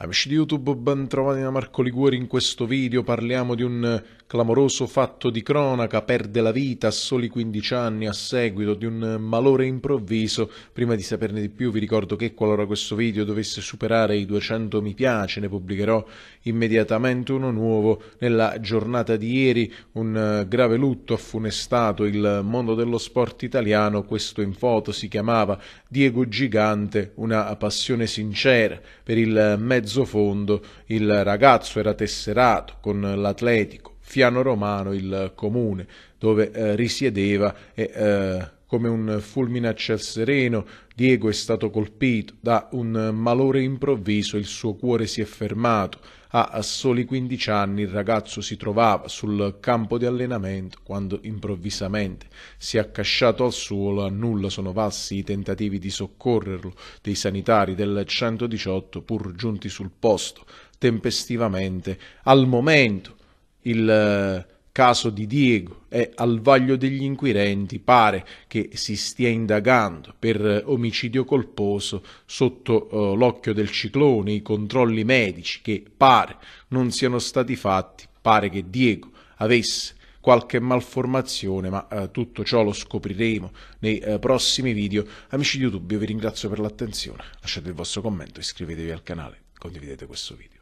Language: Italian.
Amici di YouTube, ben trovati da Marco Liguori. In questo video parliamo di un clamoroso fatto di cronaca. Perde la vita a soli 15 anni a seguito di un malore improvviso. Prima di saperne di più, vi ricordo che qualora questo video dovesse superare i 200 mi piace, ne pubblicherò immediatamente uno nuovo. Nella giornata di ieri, un eh, grave lutto ha funestato il mondo dello sport italiano. Questo in foto si chiamava Diego Gigante, una passione sincera per il eh, mezzo mezzo fondo, il ragazzo era tesserato con l'Atletico, Fiano Romano il comune dove eh, risiedeva e eh, come un fulmine a ciel sereno, Diego è stato colpito da un malore improvviso, il suo cuore si è fermato. A soli 15 anni il ragazzo si trovava sul campo di allenamento quando improvvisamente si è accasciato al suolo, a nulla sono valsi i tentativi di soccorrerlo dei sanitari del 118 pur giunti sul posto tempestivamente. Al momento il caso di Diego è al vaglio degli inquirenti, pare che si stia indagando per eh, omicidio colposo sotto eh, l'occhio del ciclone, i controlli medici che pare non siano stati fatti, pare che Diego avesse qualche malformazione, ma eh, tutto ciò lo scopriremo nei eh, prossimi video. Amici di YouTube, io vi ringrazio per l'attenzione, lasciate il vostro commento, iscrivetevi al canale, condividete questo video.